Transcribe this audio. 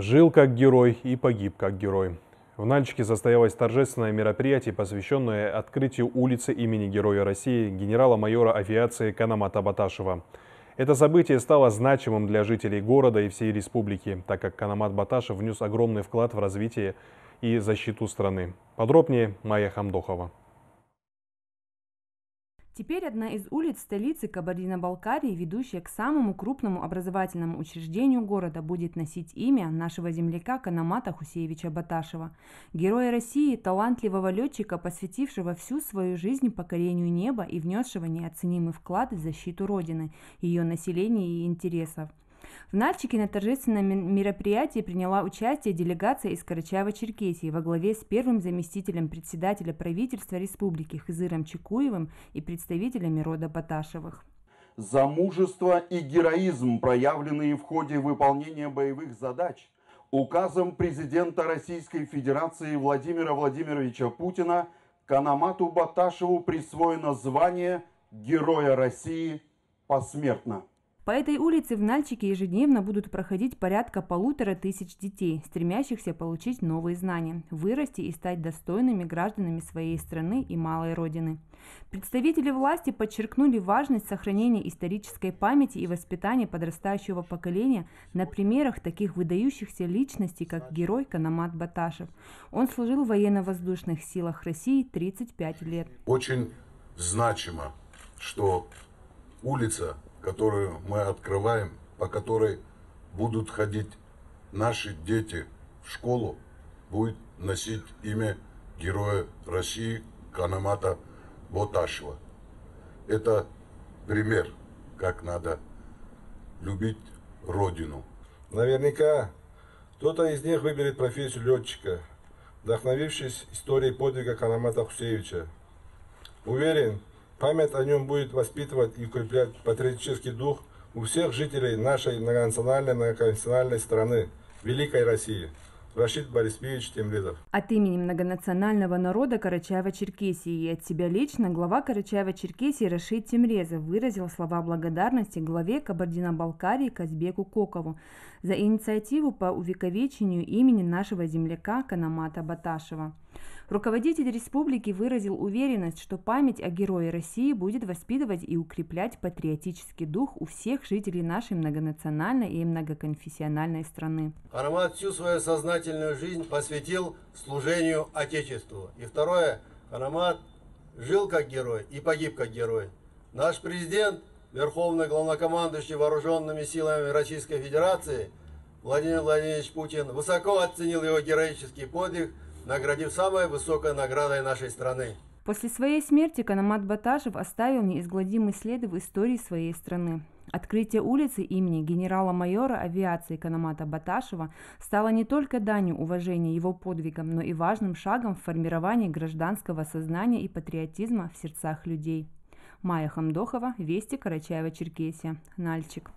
Жил как герой и погиб как герой. В Нальчике состоялось торжественное мероприятие, посвященное открытию улицы имени Героя России генерала-майора авиации Канамата Баташева. Это событие стало значимым для жителей города и всей республики, так как Канамат Баташев внес огромный вклад в развитие и защиту страны. Подробнее Майя Хамдохова. Теперь одна из улиц столицы Кабардино-Балкарии, ведущая к самому крупному образовательному учреждению города, будет носить имя нашего земляка Канамата Хусеевича Баташева, героя России, талантливого летчика, посвятившего всю свою жизнь покорению неба и внесшего неоценимый вклад в защиту Родины, ее населения и интересов – в Нальчике на торжественном мероприятии приняла участие делегация из Карачаева-Черкесии во главе с первым заместителем председателя правительства республики Хызыром Чекуевым и представителями рода Баташевых за мужество и героизм, проявленные в ходе выполнения боевых задач. Указом президента Российской Федерации Владимира Владимировича Путина Канамату Баташеву присвоено звание Героя России посмертно. По этой улице в Нальчике ежедневно будут проходить порядка полутора тысяч детей, стремящихся получить новые знания, вырасти и стать достойными гражданами своей страны и малой родины. Представители власти подчеркнули важность сохранения исторической памяти и воспитания подрастающего поколения на примерах таких выдающихся личностей, как герой Канамат Баташев. Он служил в военно-воздушных силах России 35 лет. Очень значимо, что улица которую мы открываем, по которой будут ходить наши дети в школу, будет носить имя героя России Канамата Боташева. Это пример, как надо любить Родину. Наверняка кто-то из них выберет профессию летчика, вдохновившись историей подвига Канамата Хусевича. Уверен, Память о нем будет воспитывать и укреплять патриотический дух у всех жителей нашей многонациональной, многоконфессиональной страны, Великой России. Рашид Борисбеевич Темридов. От имени многонационального народа Карачаева-Черкесии и от себя лично глава Карачаева-Черкесии Рашид Темрезов выразил слова благодарности главе Кабардино-Балкарии Казбеку Кокову за инициативу по увековечению имени нашего земляка Канамата Баташева. Руководитель республики выразил уверенность, что память о герое России будет воспитывать и укреплять патриотический дух у всех жителей нашей многонациональной и многоконфессиональной страны. Армат всю свою сознательную жизнь посвятил служению Отечеству. И второе, Армат жил как герой и погиб как герой. Наш президент, верховный главнокомандующий вооруженными силами Российской Федерации Владимир Владимирович Путин высоко оценил его героический подвиг – наградив самой высокой наградой нашей страны. После своей смерти Канамат Баташев оставил неизгладимый след в истории своей страны. Открытие улицы имени генерала-майора авиации Канамата Баташева стало не только данью уважения его подвигам, но и важным шагом в формировании гражданского сознания и патриотизма в сердцах людей. Майя Хамдохова, Вести, Карачаева, Черкесия. Нальчик.